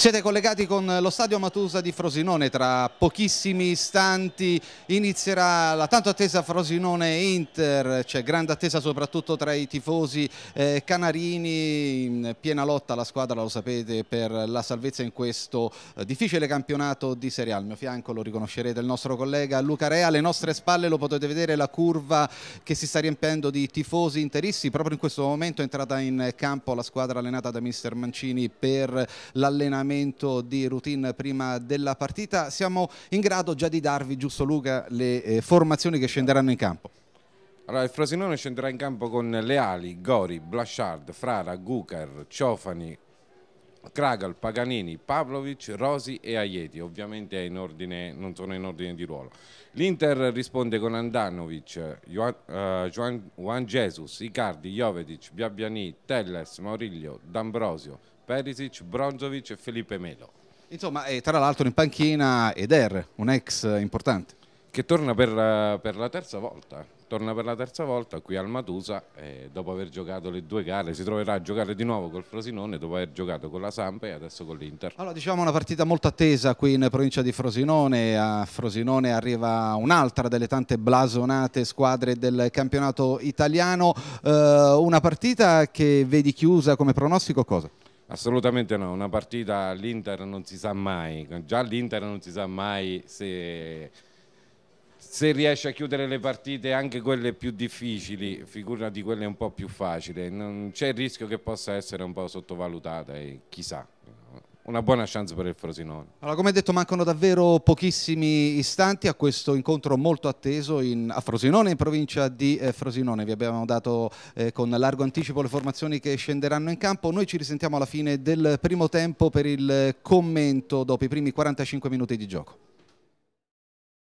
Siete collegati con lo stadio Matusa di Frosinone, tra pochissimi istanti inizierà la tanto attesa Frosinone-Inter, c'è grande attesa soprattutto tra i tifosi eh, canarini, in piena lotta la squadra lo sapete per la salvezza in questo eh, difficile campionato di Serie A, al mio fianco lo riconoscerete il nostro collega Luca Rea, alle nostre spalle lo potete vedere la curva che si sta riempendo di tifosi interisti, proprio in questo momento è entrata in campo la squadra allenata da mister Mancini per l'allenamento allenamento di routine prima della partita. Siamo in grado già di darvi, giusto Luca, le eh, formazioni che scenderanno in campo. Allora, il Frosinone scenderà in campo con Leali, Gori, Blashard, Frara, Gucar, Ciofani, Kragal, Paganini, Pavlovic, Rosi e Aieti, ovviamente in ordine, non sono in ordine di ruolo. L'Inter risponde con Andanovic, Juan, uh, eh, Juan, Juan Jesus, Icardi, Jovetic, Biabiani, Telles, Mauriglio, D'Ambrosio, Perisic, Bronzovic e Felipe Melo. Insomma, e tra l'altro in panchina Eder, un ex importante. Che torna per, eh, per la terza volta torna per la terza volta qui al Matusa eh, dopo aver giocato le due gare si troverà a giocare di nuovo col Frosinone dopo aver giocato con la Sampa e adesso con l'Inter Allora diciamo una partita molto attesa qui in provincia di Frosinone a Frosinone arriva un'altra delle tante blasonate squadre del campionato italiano eh, una partita che vedi chiusa come pronostico cosa? Assolutamente no, una partita l'Inter non si sa mai, già l'Inter non si sa mai se se riesce a chiudere le partite anche quelle più difficili, figura di quelle un po' più facili, c'è il rischio che possa essere un po' sottovalutata e chissà una buona chance per il Frosinone. Allora, come detto, mancano davvero pochissimi istanti a questo incontro molto atteso in, a Frosinone, in provincia di eh, Frosinone. Vi abbiamo dato eh, con largo anticipo le formazioni che scenderanno in campo. Noi ci risentiamo alla fine del primo tempo per il commento dopo i primi 45 minuti di gioco.